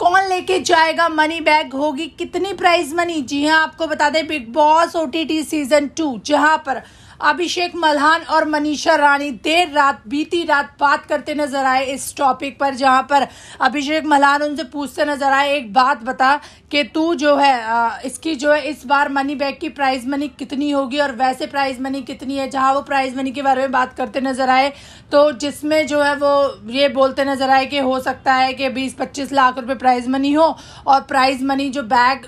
कौन लेके जाएगा मनी बैग होगी कितनी प्राइज मनी जी हाँ आपको बता दें Bigg Boss O season two जहां पर अभिषेक मल्हान और मनीषा रानी देर रात बीती रात बात करते नजर आए इस टॉपिक पर जहां पर अभिषेक मल्हान उनसे पूछते नजर आए एक बात बता कि तू जो है इसकी जो है इस बार मनी बैग की प्राइज मनी कितनी होगी और वैसे प्राइज मनी कितनी है जहाँ वो प्राइज मनी के बारे में बात करते नजर आए तो जिसमें जो है वो ये बोलते नजर आए कि हो सकता है कि बीस पच्चीस लाख रुपए प्राइज मनी हो और प्राइज मनी जो बैग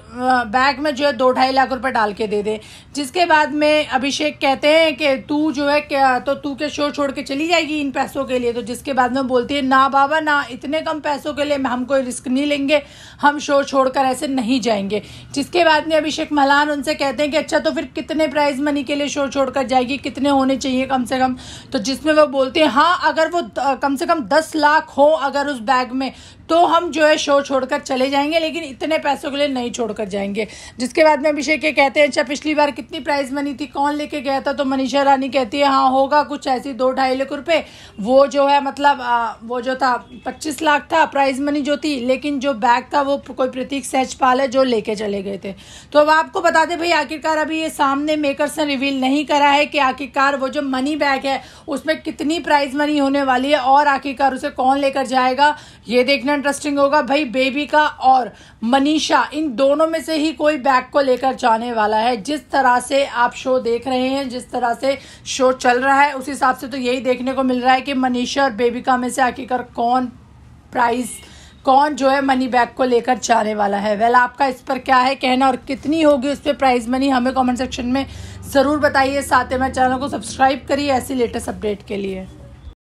बैग में जो है दो ढाई लाख रुपए डाल के दे दे जिसके बाद में अभिषेक कहते हैं हैं कि तू जो है क्या तो तू के शो छोड़ के चली जाएगी इन पैसों के लिए तो जिसके बाद में बोलती है ना बाबा ना इतने कम पैसों के लिए हम कोई रिस्क नहीं लेंगे हम शो छोड़कर ऐसे नहीं जाएंगे जिसके बाद में अभिषेक महलान उनसे कहते हैं कि अच्छा तो फिर कितने प्राइज मनी के लिए शो छोड़कर जाएगी कितने होने चाहिए कम से कम तो जिसमें वो बोलते हैं हाँ अगर वो कम से कम दस लाख हो अगर उस बैग में तो हम जो है शो छोड़कर चले जाएंगे लेकिन इतने पैसों के लिए नहीं छोड़कर जाएंगे जिसके बाद में अभिषेक ये कहते हैं अच्छा पिछली बार कितनी प्राइज मनी थी कौन लेके गया था तो मनीषा रानी कहती है हाँ होगा कुछ ऐसी दो ढाई लाख रुपए वो जो है मतलब आ, वो जो था पच्चीस लाख था प्राइज मनी जो थी लेकिन जो बैग था वो कोई प्रतीक सहजपाल है जो लेके चले गए थे तो अब आपको बता दें भाई आखिरकार अभी ये सामने मेकर्स ने रिवील नहीं करा है कि आखिरकार वो जो मनी बैग है उसमें कितनी प्राइज मनी होने वाली है और आखिरकार उसे कौन लेकर जाएगा ये देखना इंटरेस्टिंग होगा भाई बेबी का और मनीषा इन दोनों में से ही कोई बैग को लेकर जाने वाला है जिस तरह से आप शो देख रहे हैं जिस तरह तरह से शो चल रहा है उस हिसाब से तो यही देखने को मिल रहा है कि मनीषा और बेबिका में से आखिरकार कौन प्राइज़ कौन जो है मनी बैग को लेकर जाने वाला है वेल आपका इस पर क्या है कहना और कितनी होगी उस पर प्राइज मनी हमें कमेंट सेक्शन में ज़रूर बताइए साथ ही मेरे चैनल को सब्सक्राइब करिए ऐसी लेटेस्ट अपडेट के लिए